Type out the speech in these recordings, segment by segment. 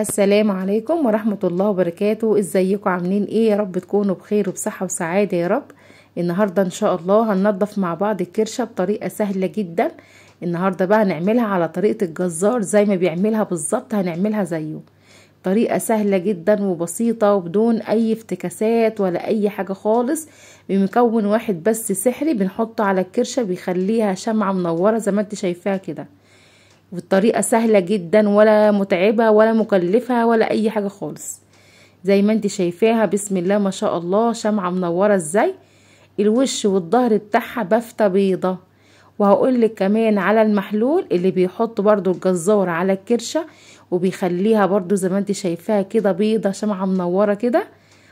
السلام عليكم ورحمة الله وبركاته ازيكم عاملين ايه يا رب تكونوا بخير وبصحة وسعادة يا رب النهاردة ان شاء الله هننظف مع بعض الكرشة بطريقة سهلة جدا النهاردة بقى هنعملها على طريقة الجزار زي ما بيعملها بالظبط هنعملها زيه طريقة سهلة جدا وبسيطة وبدون أي افتكاسات ولا أي حاجة خالص بمكون واحد بس سحري بنحطه على الكرشة بيخليها شمعة منورة زي ما انت شايفاها كده والطريقة سهلة جدا ولا متعبة ولا مكلفة ولا اي حاجة خالص زي ما انت شايفاها بسم الله ما شاء الله شمعة منورة ازاي الوش والظهر بتاعها بافتة بيضة وهقولك كمان على المحلول اللي بيحط برضو الجزار على الكرشة وبيخليها برضو زي ما انت شايفاها كده بيضة شمعة منورة كده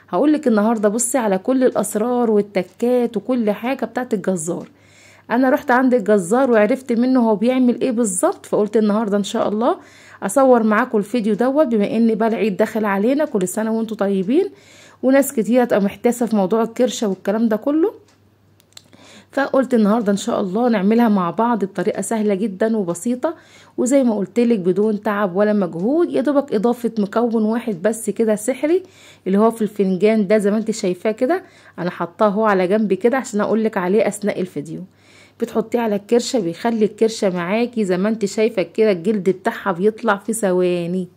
هقولك النهاردة بصي على كل الاسرار والتكات وكل حاجة بتاعت الجزار انا رحت عند الجزار وعرفت منه هو بيعمل ايه بالظبط فقلت النهارده ان شاء الله اصور معاكم الفيديو دوت بما ان بقى العيد داخل علينا كل سنه وانتم طيبين وناس كتيره تبقى محتاسه في موضوع الكرشه والكلام ده كله فقلت النهارده ان شاء الله نعملها مع بعض بطريقه سهله جدا وبسيطه وزي ما قلت لك بدون تعب ولا مجهود يا دوبك اضافه مكون واحد بس كده سحري اللي هو في الفنجان ده زي ما انت شايفاه كده انا حطاه هو على جنب كده عشان اقول لك عليه اثناء الفيديو بتحطيه على الكرشة بيخلي الكرشة معاكي زي ما انت شايفة كده الجلد بتاعها بيطلع في ثواني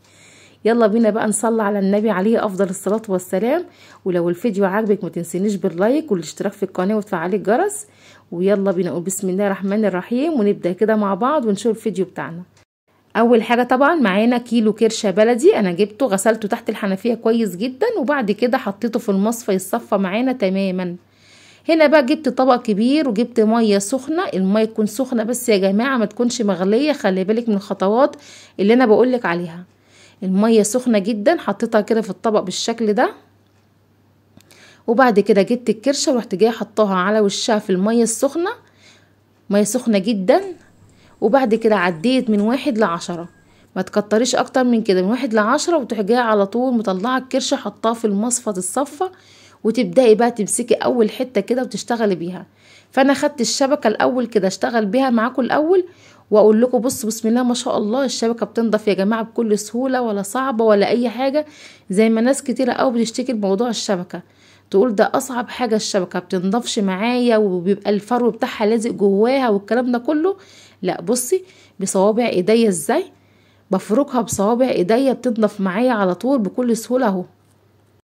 يلا بينا بقى نصلي على النبي عليه افضل الصلاة والسلام ولو الفيديو عجبك ما تنسينيش باللايك والاشتراك في القناة وتفعلي الجرس ويلا بينا نقول بسم الله الرحمن الرحيم ونبدأ كده مع بعض ونشوف الفيديو بتاعنا اول حاجه طبعا معانا كيلو كرشه بلدي انا جبته غسلته تحت الحنفيه كويس جدا وبعد كده حطيته في المصفى يتصفى معانا تماما هنا بقى جبت طبق كبير وجبت ميه سخنه الميه تكون سخنه بس يا جماعه ما تكونش مغليه خلي بالك من الخطوات اللي انا بقولك عليها الميه سخنه جدا حطيتها كده في الطبق بالشكل ده وبعد كده جبت الكرشه ورحت جايه حطاها على وشها في الميه السخنه ميه سخنه جدا وبعد كده عديت من واحد لعشرة ما تكتريش اكتر من كده من واحد لعشرة وتحجيها على طول مطلعه الكرشه حطاها في المصفى الصفة وتبداي بقى تمسكي اول حته كده وتشتغلي بيها فانا خدت الشبكه الاول كده اشتغل بيها معاكم الاول واقول لكم بص بسم الله ما شاء الله الشبكه بتنضف يا جماعه بكل سهوله ولا صعبه ولا اي حاجه زي ما ناس كتيره قوي بتشتكي بموضوع الشبكه تقول ده اصعب حاجه الشبكه بتنضفش معايا وبيبقى الفرو بتاعها لازق جواها والكلام ده كله لا بصي بصوابع ايديا ازاي بفركها بصوابع ايديا بتنضف معايا على طول بكل سهوله اهو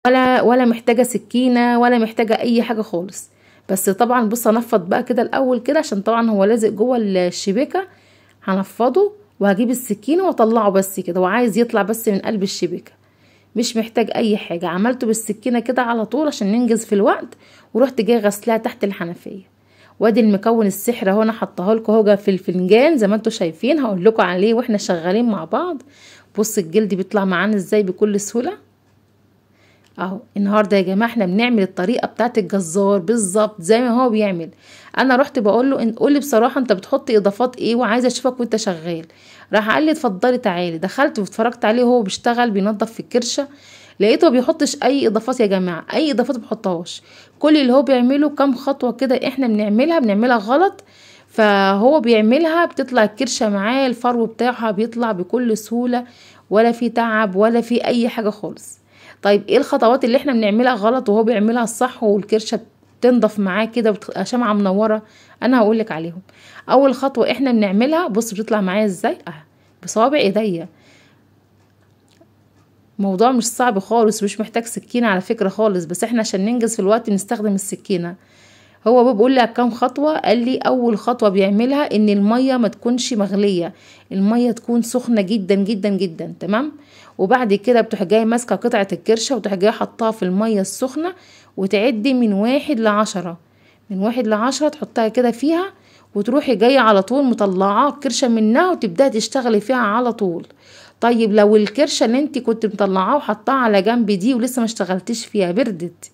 ولا ولا محتاجه سكينه ولا محتاجه اي حاجه خالص بس طبعا بص انفض بقى كده الاول كده عشان طبعا هو لازق جوه الشبكه هنفضه وهجيب السكينه واطلعه بس كده وعايز يطلع بس من قلب الشبكه مش محتاج اي حاجه عملته بالسكينه كده على طول عشان ننجز في الوقت ورحت جايه غسلها تحت الحنفيه وادي المكون السحر اهو انا حطاه لكم اهو في الفنجان زي ما انتم شايفين هقول لكم عليه واحنا شغالين مع بعض بص الجلد بيطلع معانا ازاي بكل سهوله اهو النهارده يا جماعه احنا بنعمل الطريقه بتاعت الجزار بالظبط زي ما هو بيعمل انا رحت بقول له قول لي بصراحه انت بتحط اضافات ايه وعايزه اشوفك وانت شغال راح قال لي اتفضلي تعالي دخلت واتفرجت عليه وهو بيشتغل بينظف في الكرشه لقيته بيحطش اي اضافات يا جماعه اي اضافات بيحطهاش كل اللي هو بيعمله كام خطوه كده احنا بنعملها بنعملها غلط فهو بيعملها بتطلع الكرشه معاه الفرو بتاعها بيطلع بكل سهوله ولا في تعب ولا في اي حاجه خالص طيب ايه الخطوات اللي احنا بنعملها غلط وهو بيعملها الصح والكرشه تنضف معاه كده وبتبقى شمعه منوره انا هقولك عليهم اول خطوه احنا بنعملها بص بتطلع معايا ازاي اه بصوابع ايديا موضوع مش صعب خالص مش محتاج سكينة على فكرة خالص بس احنا عشان ننجز في الوقت نستخدم السكينة هو بقى بيقول لك كام خطوه قال لي اول خطوه بيعملها ان الميه ما تكونش مغليه الميه تكون سخنه جدا جدا جدا تمام وبعد كده بتروح جاي ماسكه قطعه الكرشه وتروح جاي حطها في الميه السخنه وتعدي من واحد لعشرة من واحد لعشرة تحطها كده فيها وتروحي جاية على طول مطلعة الكرشة منها وتبدأ تشتغلي فيها على طول طيب لو الكرشة اللي انت كنت مطلعاه وحطها على جنب دي ولسه ما اشتغلتش فيها بردت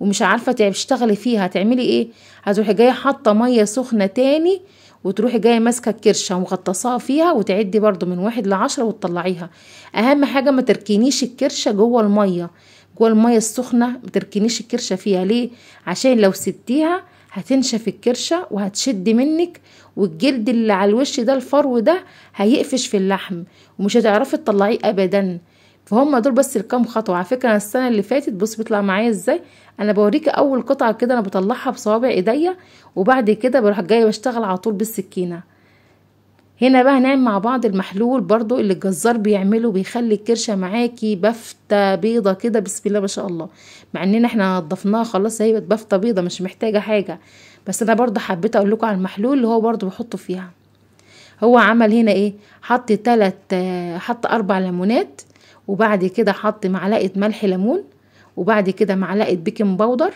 ومش عارفه تشتغلي فيها هتعملي ايه هتروحي جايه حاطه ميه سخنه تاني وتروحي جايه ماسكه الكرشه ومغطساها فيها وتعدي برضو من واحد لعشرة وتطلعيها اهم حاجه ما تركنيش الكرشه جوه الميه جوه الميه السخنه ما تركنيش الكرشه فيها ليه عشان لو سبتيها هتنشف الكرشه وهتشد منك والجلد اللي على الوش ده الفرو ده هيقفش في اللحم ومش هتعرفي تطلعيه ابدا فهم دول بس الكام خطوه على فكره انا السنه اللي فاتت بص بيطلع معايا ازاي انا بوريكي اول قطعه كده انا بطلعها بصوابع ايديا وبعد كده بروح جايه بشتغل على طول بالسكينه هنا بقى هنعمل مع بعض المحلول برضو اللي الجزار بيعمله بيخلي الكرشه معاكي بفته بيضه كده بسم الله ما شاء الله مع اننا احنا نضفناها خلاص هي بفته بيضه مش محتاجه حاجه بس انا برضو حبيت اقول لكم على المحلول اللي هو برضو بحطه فيها هو عمل هنا ايه حط تلت حط اربع ليمونات وبعد كده حط معلقة ملح ليمون وبعد كده معلقة بيكنج باودر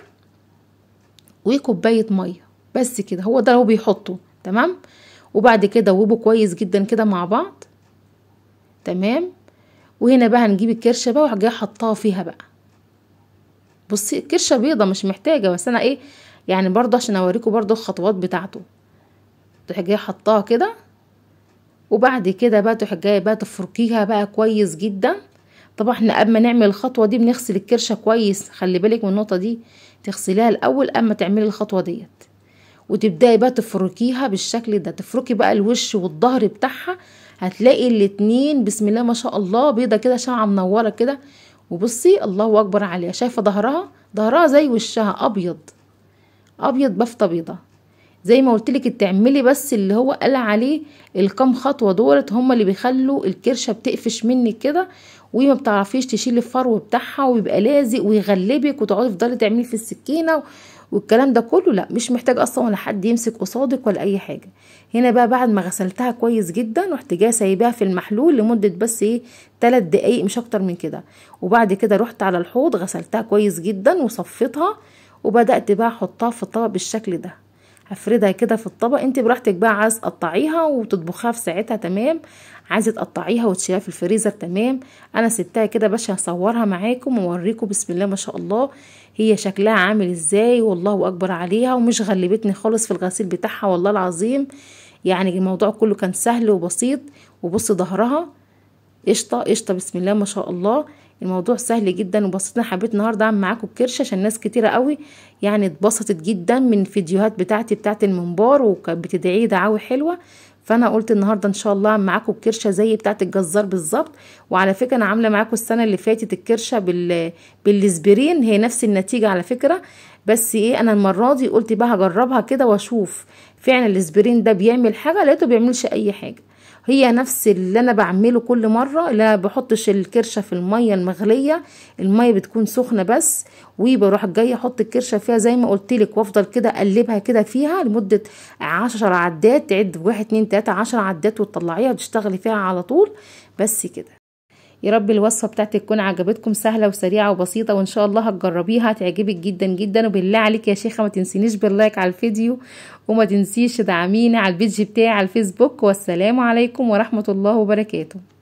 وكوباية مية بس كده هو ده هو بيحطه تمام وبعد كده وبه كويس جدا كده مع بعض تمام وهنا بقى هنجيب الكرشة بقى وهجي حطها فيها بقى بصي الكرشة بيضة مش محتاجة بس انا ايه يعني برضه عشان اوريكم برضه الخطوات بتاعته تروح جايه حطاها كده وبعد كده بقى تروح جايه بقى تفركيها بقى كويس جدا طب احنا قبل ما نعمل الخطوه دي بنغسل الكرشه كويس خلي بالك من النقطه دي تغسليها الاول اما تعملي الخطوه ديت وتبداي بقى تفركيها بالشكل ده تفركي بقى الوش والظهر بتاعها هتلاقي الاتنين بسم الله ما شاء الله بيضه كده شمعه منوره كده وبصي الله اكبر عليها شايفه ظهرها ظهرها زي وشها ابيض ابيض بفته بيضه زي ما قلت لك تعملي بس اللي هو قال عليه الكام خطوه دولت هما اللي بيخلوا الكرشه بتقفش منك كده وما بتعرفيش تشيلي الفرو بتاعها ويبقى لازق ويغلبك وتقعدي تفضلي تعملي في السكينه والكلام ده كله لا مش محتاج اصلا ولا حد يمسك قصادك ولا اي حاجه هنا بقى بعد ما غسلتها كويس جدا رحت جايه سايباها في المحلول لمده بس ايه 3 دقايق مش اكتر من كده وبعد كده رحت على الحوض غسلتها كويس جدا وصفيتها وبدات بقى احطها في الطبق بالشكل ده هفردها كده في الطبق انت براحتك بقى عايز تقطعيها وتطبخيها في ساعتها تمام عايزه تقطعيها وتشيلها في الفريزر تمام انا سبتها كده باش هصورها معاكم ووريكم بسم الله ما شاء الله هي شكلها عامل ازاي والله اكبر عليها ومش غلبتني خالص في الغسيل بتاعها والله العظيم يعني الموضوع كله كان سهل وبسيط وبص ظهرها قشطه قشطه بسم الله ما شاء الله الموضوع سهل جدا وبسيط انا حبيت النهارده اعمل معاكم الكرش عشان ناس كتيره قوي يعني اتبسطت جدا من الفيديوهات بتاعتي بتاعت المنبار وكانت بتدعي دعاوي حلوه فانا قلت النهارده ان شاء الله اعمل معاكم الكرشه زي بتاعه الجزار بالظبط وعلى فكره انا عامله معاكم السنه اللي فاتت الكرشه بال بالاسبرين هي نفس النتيجه على فكره بس ايه انا المره دي قلت بقى هجربها كده واشوف فعلا الاسبرين ده بيعمل حاجه لقيته بيعملش اي حاجه هي نفس اللي انا بعمله كل مره اللي انا بحطش الكرشه في الميه المغليه الميه بتكون سخنه بس وبروح جايه احط الكرشه فيها زي ما قلت لك وافضل كده اقلبها كده فيها لمده عشر عدات تعد واحد اتنين تلاته عشر عدات وتطلعيها وتشتغلي فيها على طول بس كده يا رب الوصفه بتاعتي تكون عجبتكم سهله وسريعه وبسيطه وان شاء الله هتجربيها هتعجبك جدا جدا وبالله عليك يا شيخه ما تنسينيش باللايك على الفيديو وما تنسيش تدعميني على البيج بتاعي على الفيسبوك والسلام عليكم ورحمه الله وبركاته